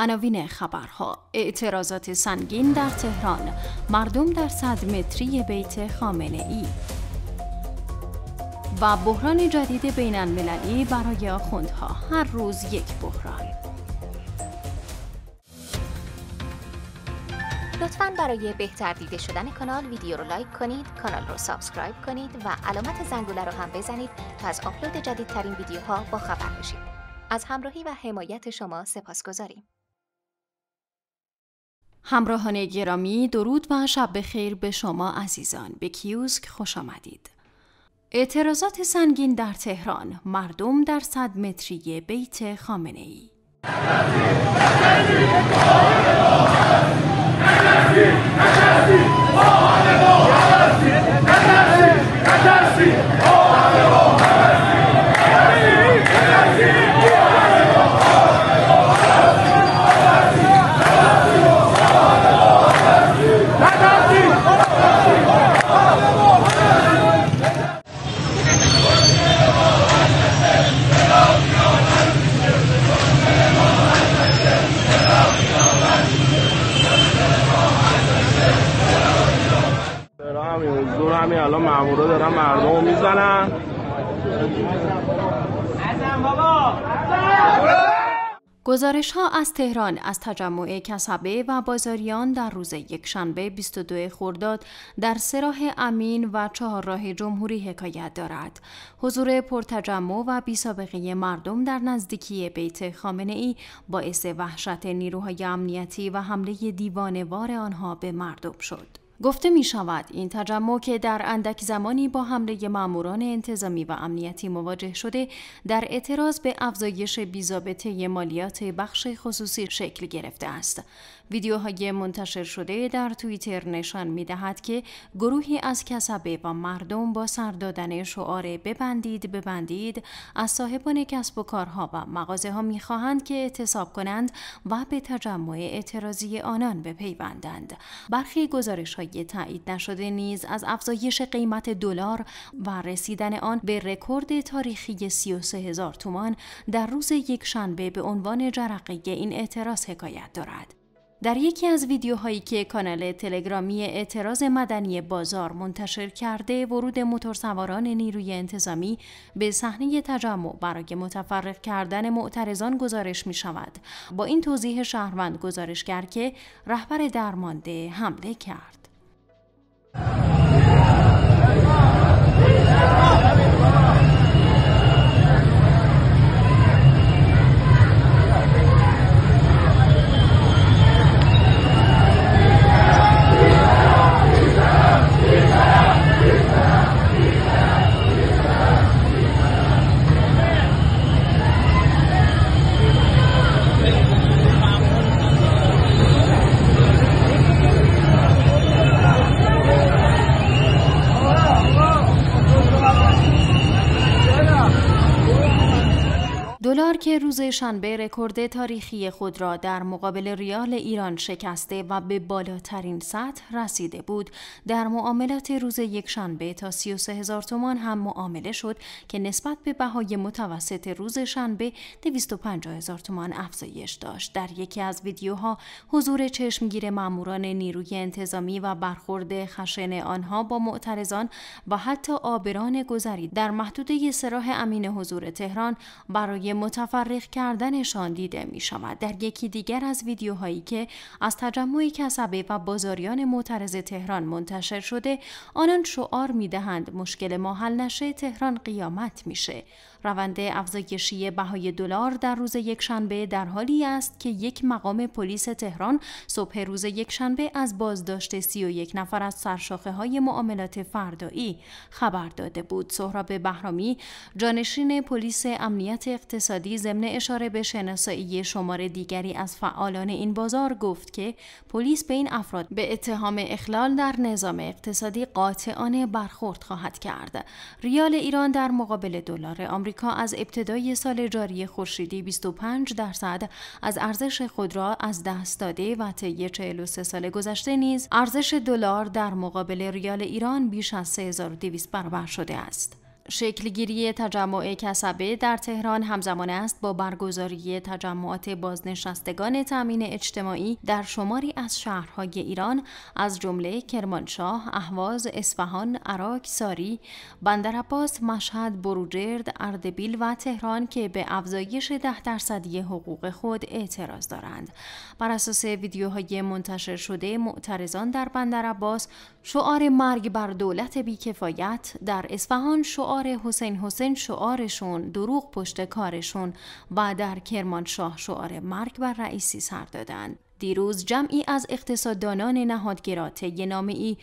عناوین خبرها اعتراضات سنگین در تهران مردم در صد متری بیت خامنه ای و بحران جدید بین المللی برای آخوندها هر روز یک بحران لطفا برای بهتر دیده شدن کانال ویدیو رو لایک کنید کانال رو سابسکرایب کنید و علامت زنگوله رو هم بزنید تا از آپلود جدیدترین ویدیوها با خبر بشید از همراهی و حمایت شما سپاسگزاریم. همراهان گرامی درود و شب بخیر به شما عزیزان به کیوسک خوش آمدید اعتراضات سنگین در تهران مردم در صد متری بیت خامنه ای گزارش ها از تهران از تجمع کسبه و بازاریان در روز یکشنبه 22 خرداد در سراح امین و چهارراه جمهوری حکایت دارد. حضور پرتجمع و بیسابقه مردم در نزدیکی بیت خامنه ای باعث وحشت نیروهای امنیتی و حمله دیوانوار آنها به مردم شد. گفته می شود این تجمع که در اندک زمانی با حمله ماموران انتظامی و امنیتی مواجه شده در اعتراض به افزایش بیزابطه مالیات بخش خصوصی شکل گرفته است. ویدیوهای منتشر شده در توییتر نشان می دهد که گروهی از کسبه و مردم با سر دادن شعار ببندید ببندید از صاحبان کسب و کارها و مغازه ها می خواهند که اعتصاب کنند و به تجمع اعتراضی آنان بپیوندند. برخی گزارش های تایید نشده نیز از افزایش قیمت دلار و رسیدن آن به رکورد تاریخی 33 هزار تومان در روز یک شنبه به عنوان جرقه این اعتراض حکایت دارد. در یکی از ویدیوهایی که کانال تلگرامی اعتراض مدنی بازار منتشر کرده ورود موتورسواران نیروی انتظامی به صحنه تجمع برای متفرق کردن معترضان گزارش می شود با این توضیح شهروند گزارشگر که رهبر درمانده حمله کرد که روز شنبه رکورد تاریخی خود را در مقابل ریال ایران شکسته و به بالاترین سطح رسیده بود، در معاملات روز یک شنبه تا 33 هزار تومان هم معامله شد که نسبت به بهای متوسط روز شنبه 250 هزار تومان افزایش داشت. در یکی از ویدیوها حضور چشمگیر ماموران نیروی انتظامی و برخورد خشن آنها با معترضان و حتی آبران گذری در محدوده سراح امین حضور تهران برای متفرق کردنشان دیده می شود. در یکی دیگر از ویدیوهایی که از تجمع کسبه و بازاریان معترض تهران منتشر شده آنان شعار می دهند مشکل ما حل نشه تهران قیامت میشه. روند افزایشی بهای دلار در روز یکشنبه در حالی است که یک مقام پلیس تهران صبح روز یکشنبه از بازداشت 31 نفر از سرشاخه های معاملات فردایی خبر داده بود. سهراب بهرامی جانشین پلیس امنیت اقتصادی اشاره به شناسایی شماره دیگری از فعالان این بازار گفت که پلیس به این افراد به اتهام اخلال در نظام اقتصادی قاطعانه برخورد خواهد کرد. ریال ایران در مقابل دلار آمریکا از ابتدای سال جاری خورشیدی 25 درصد از ارزش خود را از دست داده و طی 43 سال گذشته نیز ارزش دلار در مقابل ریال ایران بیش از 3200 برابر شده است. شکلگیری تجمع کسبه در تهران همزمان است با برگزاری تجمعات بازنشستگان تامین اجتماعی در شماری از شهرهای ایران از جمله کرمانشاه، اهواز، اصفهان، عراق، ساری، بندرعباس، مشهد، بروجرد، اردبیل و تهران که به افزایش ده درصدی حقوق خود اعتراض دارند. بر اساس ویدیوهای منتشر شده معترضان در بندرعباس شعار مرگ بر دولت بیکفایت در اصفهان شعار شعار حسین حسین شعارشون دروغ پشت کارشون و در کرمانشاه شعار مرگ و رئیسی سر دادند دیروز جمعی از اقتصاددانان نهادگرا طی نامهای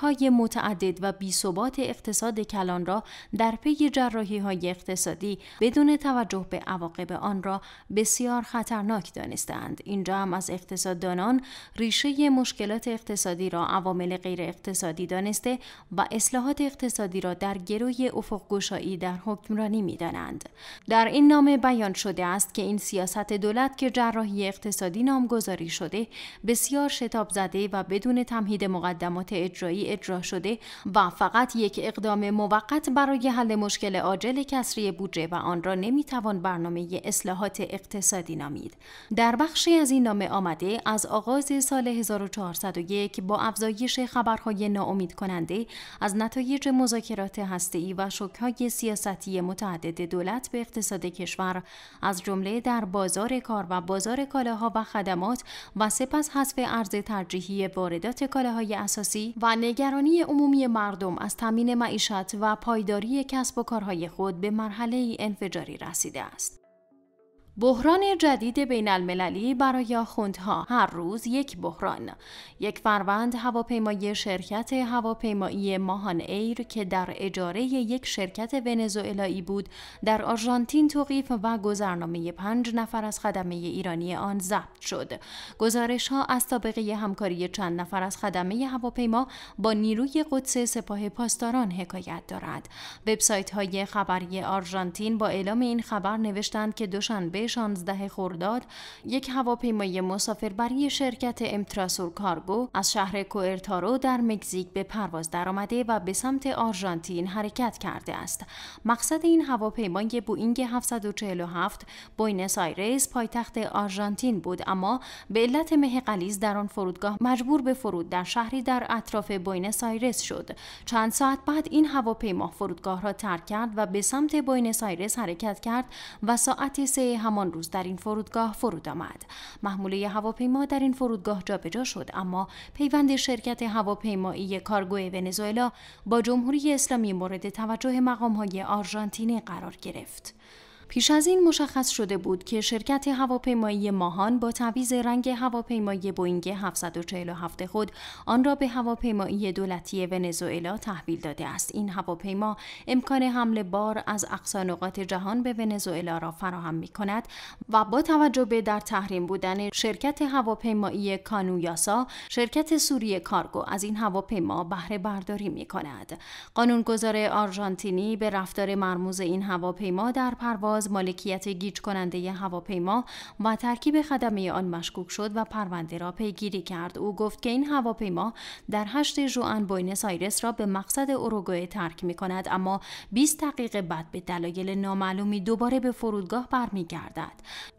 های متعدد و بیثبات اقتصاد کلان را در پی جراحی های اقتصادی بدون توجه به عواقب آن را بسیار خطرناک دانستند. این جمع از اقتصاددانان ریشه مشکلات اقتصادی را عوامل غیر اقتصادی دانسته و اصلاحات اقتصادی را در گروی افق گشایی در حکمرانی میدانند در این نامه بیان شده است که این سیاست دولت که جراحی اقتصادی نامگذاری شده بسیار شتاب زده و بدون تمهید مقدمات اجرایی اجرا شده و فقط یک اقدام موقت برای حل مشکل عاجل کسری بودجه و آن را نمیتوان برنامه اصلاحات اقتصادی نامید در بخشی از این نامه آمده از آغاز سال 1401 با افزایش خبرهای ناامید کننده از نتایج مذاکرات هسته‌ای و شوک‌های سیاستی متعدد دولت به اقتصاد کشور از جمله در بازار کار و بازار کالاها و خدمات و سپس حذف ارز ترجیحی واردات کالاهای اساسی و نگرانی عمومی مردم از تامین معیشت و پایداری کسب و کارهای خود به مرحله انفجاری رسیده است. بحران جدید بین المللی برای آخوندها هر روز یک بحران یک فروند هواپیمای شرکت هواپیمایی ماهان ایر که در اجاره یک شرکت ونزوئلایی بود در آرژانتین توقیف و گذرنامه پنج نفر از خدمه ایرانی آن ضبط شد گزارش ها از سابقه همکاری چند نفر از خدمه هواپیما با نیروی قدس سپاه پاسداران حکایت دارد وبسایت های خبری آرژانتین با اعلام این خبر نوشتند که دوشنبه 16 خرداد یک هواپیمای مسافربری شرکت امتراسور کارگو از شهر کوئرتارو در مکزیک به پرواز درآمده و به سمت آرژانتین حرکت کرده است. مقصد این هواپیمای بوئینگ 747 بوینس آیرس پایتخت آرژانتین بود اما به علت مه غلیظ در آن فرودگاه مجبور به فرود در شهری در اطراف بوینس آیرس شد. چند ساعت بعد این هواپیما فرودگاه را ترک کرد و به سمت بوینس آیرس حرکت کرد و ساعت سه هم. همان روز در این فرودگاه فرود آمد محموله هواپیما در این فرودگاه جابجا شد اما پیوند شرکت هواپیمایی کارگو ونزوئلا با جمهوری اسلامی مورد توجه های آرژانتینی قرار گرفت پیش از این مشخص شده بود که شرکت هواپیمایی ماهان با تعویض رنگ هواپیمایی بوینگ 747 خود آن را به هواپیمایی دولتی ونزوئلا تحویل داده است این هواپیما امکان حمل بار از اقصا نقاط جهان به ونزوئلا را فراهم می کند و با توجه به در تحریم بودن شرکت هواپیمایی کانویاسا شرکت سوری کارگو از این هواپیما بهره برداری می کند قانونگذار آرژانتینی به رفتار مرموز این هواپیما در پرواز پرواز مالکیت گیج کننده هواپیما و ترکیب خدمه آن مشکوک شد و پرونده را پیگیری کرد او گفت که این هواپیما در هشت ژوئن بوینس آیرس را به مقصد اوروگوئه ترک می کند اما 20 دقیقه بعد به دلایل نامعلومی دوباره به فرودگاه برمیگردد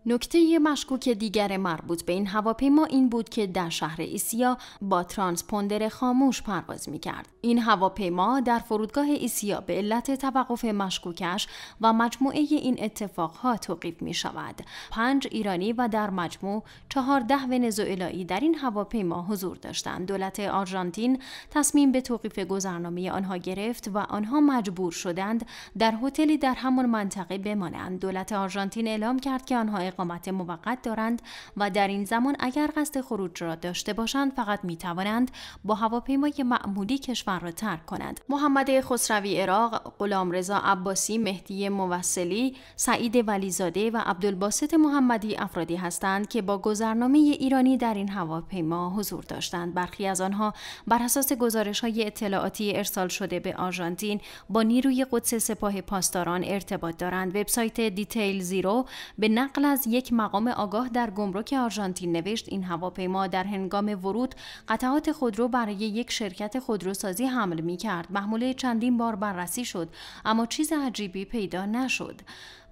نکته مشکوک دیگر مربوط به این هواپیما این بود که در شهر ایسیا با ترانسپوندر خاموش پرواز می کرد. این هواپیما در فرودگاه ایسیا به علت توقف مشکوکش و مجموعه این اتفاقها توقیف می شود. پنج ایرانی و در مجموع چهارده ونزوئلایی در این هواپیما حضور داشتند. دولت آرژانتین تصمیم به توقیف گذرنامه آنها گرفت و آنها مجبور شدند در هتلی در همان منطقه بمانند. دولت آرژانتین اعلام کرد که آنها اقامت موقت دارند و در این زمان اگر قصد خروج را داشته باشند فقط می توانند با هواپیمای معمولی کشور را ترک کنند. محمد خسروی عراق، غلامرضا عباسی، مهدی موصلی سعید ولیزاده و عبدالباسط محمدی افرادی هستند که با گذرنامه ایرانی در این هواپیما حضور داشتند برخی از آنها بر اساس گزارش های اطلاعاتی ارسال شده به آرژانتین با نیروی قدس سپاه پاسداران ارتباط دارند وبسایت دیتیل زیرو به نقل از یک مقام آگاه در گمرک آرژانتین نوشت این هواپیما در هنگام ورود قطعات خودرو برای یک شرکت خودروسازی حمل می کرد محموله چندین بار بررسی شد اما چیز عجیبی پیدا نشد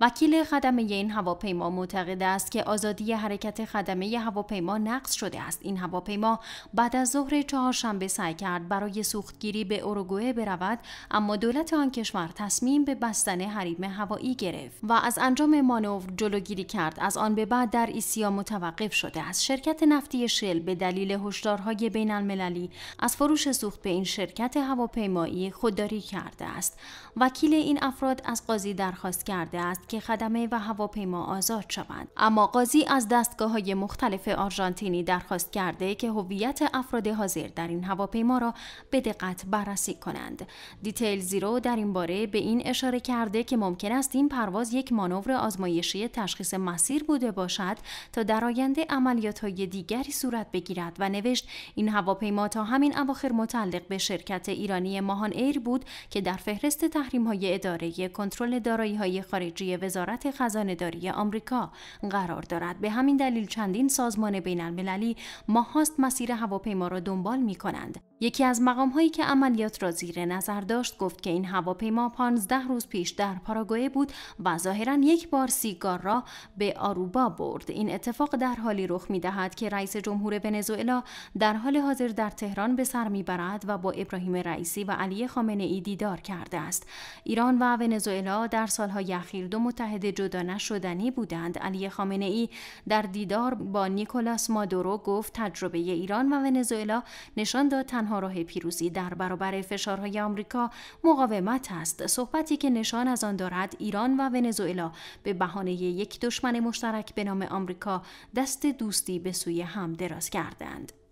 وکیل خدمه این هواپیما معتقد است که آزادی حرکت خدمه هواپیما نقص شده است این هواپیما بعد از ظهر چهارشنبه سعی کرد برای سوختگیری به اوروگوئه برود اما دولت آن کشور تصمیم به بستن حریم هوایی گرفت و از انجام مانور جلوگیری کرد از آن به بعد در ایسیا متوقف شده است شرکت نفتی شل به دلیل هشدارهای بین المللی از فروش سوخت به این شرکت هواپیمایی خودداری کرده است وکیل این افراد از قاضی درخواست کرده است که خدمه و هواپیما آزاد شوند اما قاضی از دستگاه های مختلف آرژانتینی درخواست کرده که هویت افراد حاضر در این هواپیما را به دقت بررسی کنند دیتیل زیرو در این باره به این اشاره کرده که ممکن است این پرواز یک مانور آزمایشی تشخیص مسیر بوده باشد تا در آینده عملیات های دیگری صورت بگیرد و نوشت این هواپیما تا همین اواخر متعلق به شرکت ایرانی ماهان ایر بود که در فهرست تحریم های اداره کنترل دارایی های خارجی وزارت خزانه داری آمریکا قرار دارد به همین دلیل چندین سازمان بین المللی ماهاست مسیر هواپیما را دنبال می کنند یکی از مقام هایی که عملیات را زیر نظر داشت گفت که این هواپیما 15 روز پیش در پاراگوئه بود و ظاهرا یک بار سیگار را به آروبا برد این اتفاق در حالی رخ می دهد که رئیس جمهور ونزوئلا در حال حاضر در تهران به سر می برد و با ابراهیم رئیسی و علی خامنه ای دیدار کرده است ایران و ونزوئلا در سالهای اخیر دو متحده جدا نشدنی بودند علی خامنه ای در دیدار با نیکولاس مادورو گفت تجربه ایران و ونزوئلا نشان داد تنها راه پیروزی در برابر فشارهای آمریکا مقاومت است صحبتی که نشان از آن دارد ایران و ونزوئلا به بهانه یک دشمن مشترک به نام آمریکا دست دوستی به سوی هم دراز کردند